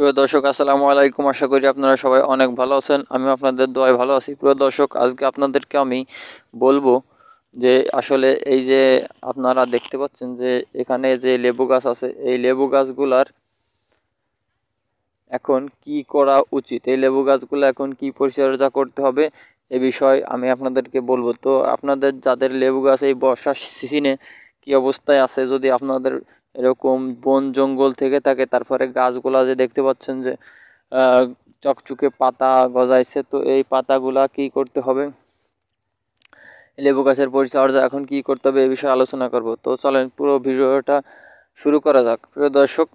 প্রিয় দর্শক আসসালামু আলাইকুম আশা করি আপনারা সবাই অনেক ভালো আছেন আমি আপনাদের দোয়ায় ভালো আছি প্রিয় দর্শক আজকে আপনাদেরকে আমি বলবো যে আসলে এই যে আপনারা দেখতে পাচ্ছেন যে এখানে যে লেবু গাছ আছে এই লেবু গাছগুলার এখন কি করা উচিত এই লেবু গাছগুলো এখন কি পরিচর্যা করতে হবে এ বিষয় আমি আপনাদেরকে বলবো তো আপনাদের যাদের লেবু গাছ এই বর্ষা সিজনে কি অবস্থায় আছে যদি আপনাদের এরকম বন জঙ্গল থেকে থাকে তারপরে গাছগুলা যে দেখতে পাচ্ছেন যে চকচকে পাতা গজাইছে তো এই পাতাগুলা কি করতে হবে লেবু গাছের পরিচর্যা এখন কি করতে হবে এ বিষয়ে আলোচনা করব তো চলেন পুরো ভিডিওটা শুরু করা যাক প্রিয় দর্শক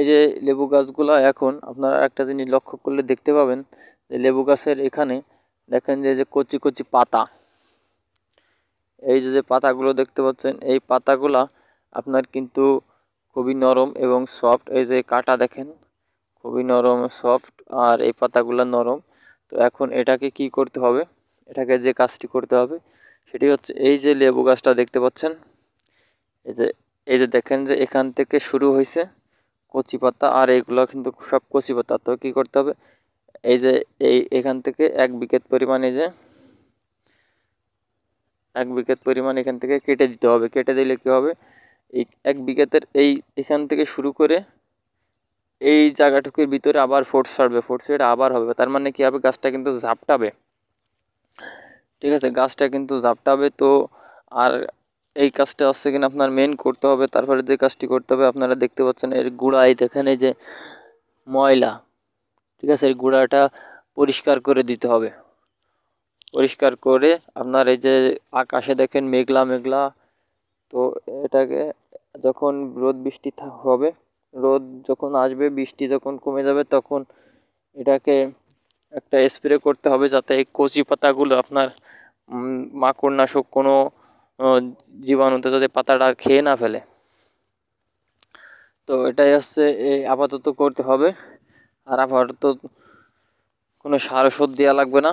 এই যে লেবু গাছগুলা এখন আপনারা একটা জিনিস লক্ষ্য করলে দেখতে পাবেন যে লেবু গাছের এখানে দেখেন যে যে কচি কচি পাতা এই যে যে পাতাগুলো দেখতে পাচ্ছেন এই পাতাগুলা আপনার কিন্তু খুবই নরম এবং সফট এই যে কাটা দেখেন খুবই নরম সফট আর এই পাতাগুলো নরম তো এখন এটাকে কি করতে হবে এটাকে যে কাজটি করতে হবে সেটি হচ্ছে এই যে লেবু গাছটা দেখতে পাচ্ছেন এই যে এই যে দেখেন যে এখান থেকে শুরু হয়েছে কচি পাতা আর এইগুলো কিন্তু সব কচি পাতা তো কী করতে হবে এই যে এই এখান থেকে এক বিকেট পরিমাণে যে এক বিঘাত পরিমাণ এখান থেকে কেটে দিতে হবে কেটে দিলে কী হবে এই এক বিঘাতের এই এখান থেকে শুরু করে এই জায়গাটুকুর ভিতরে আবার ফোর্স ছাড়বে ফোর্স ছেড়ে আবার হবে তার মানে কী হবে গাছটা কিন্তু ঝাপটাবে ঠিক আছে গাছটা কিন্তু ঝাপটাবে তো আর এই কাজটা আসছে কিনা আপনার মেন করতে হবে তারপরে যে কাজটি করতে হবে আপনারা দেখতে পাচ্ছেন এর গুঁড়ায় দেখেন এই যে ময়লা ঠিক আছে এর গুঁড়াটা পরিষ্কার করে দিতে হবে পরিষ্কার করে আপনার এই যে আকাশে দেখেন মেঘলা মেঘলা তো এটাকে যখন রোদ বৃষ্টি হবে রোদ যখন আসবে বৃষ্টি যখন কমে যাবে তখন এটাকে একটা স্প্রে করতে হবে যাতে এই কচি পাতাগুলো আপনার মাকড়নাশক কোনো জীবাণুতে যাতে পাতাটা খেয়ে না ফেলে তো এটাই হচ্ছে এই আপাতত করতে হবে আর আপাতত কোনো সার ওষুধ দেওয়া লাগবে না